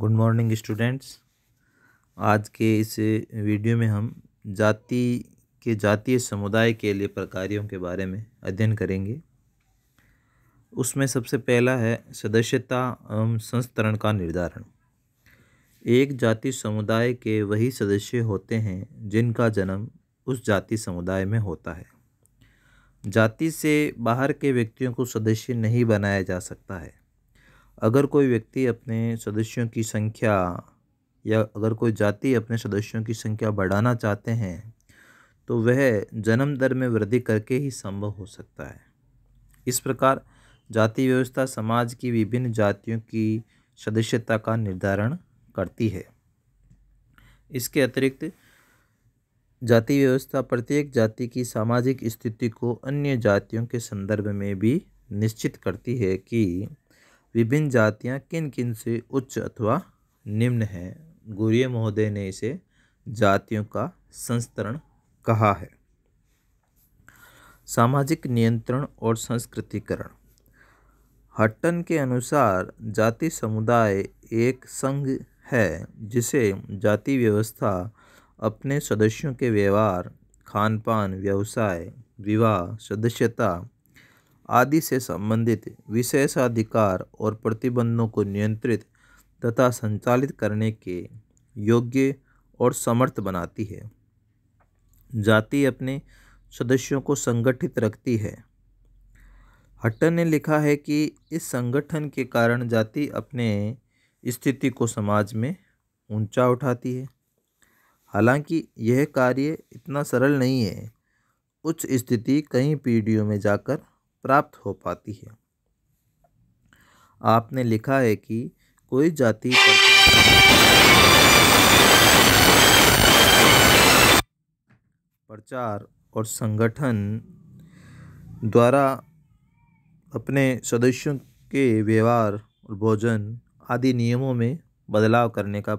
good morning students आज के इस वीडियो में हम जाति के जातीय समुदाय के लिए प्रकारियों के बारे में अध्ययन करेंगे उसमें सबसे पहला है सदस्यता एवं संस्तरण का निर्धारण एक जाति समुदाय के वही सदस्य होते हैं जिनका जन्म उस जाति समुदाय में होता है जाति से बाहर के व्यक्तियों को सदस्य नहीं बनाया जा सकता है अगर कोई व्यक्ति अपने सदस्यों की संख्या या अगर कोई जाति अपने सदस्यों की संख्या बढ़ाना चाहते हैं तो वह जन्म दर में वृद्धि करके ही संभव हो सकता है इस प्रकार जाति व्यवस्था समाज की विभिन्न जातियों की सदस्यता का निर्धारण करती है इसके अतिरिक्त जाति व्यवस्था प्रत्येक जाति की सामाजिक स्थिति को अन्य जातियों के संदर्भ में भी निश्चित करती है कि विभिन्न जातियाँ किन किन से उच्च अथवा निम्न हैं गुरिय महोदय ने इसे जातियों का संस्तरण कहा है सामाजिक नियंत्रण और संस्कृतिकरण हट्टन के अनुसार जाति समुदाय एक संघ है जिसे जाति व्यवस्था अपने सदस्यों के व्यवहार खान पान व्यवसाय विवाह सदस्यता आदि से संबंधित विशेषाधिकार और प्रतिबंधों को नियंत्रित तथा संचालित करने के योग्य और समर्थ बनाती है जाति अपने सदस्यों को संगठित रखती है हट्टन ने लिखा है कि इस संगठन के कारण जाति अपने स्थिति को समाज में ऊंचा उठाती है हालांकि यह कार्य इतना सरल नहीं है उच्च स्थिति कई पीढ़ियों में जाकर प्राप्त हो पाती है आपने लिखा है कि कोई जाति प्रचार और संगठन द्वारा अपने सदस्यों के व्यवहार और भोजन आदि नियमों में बदलाव करने का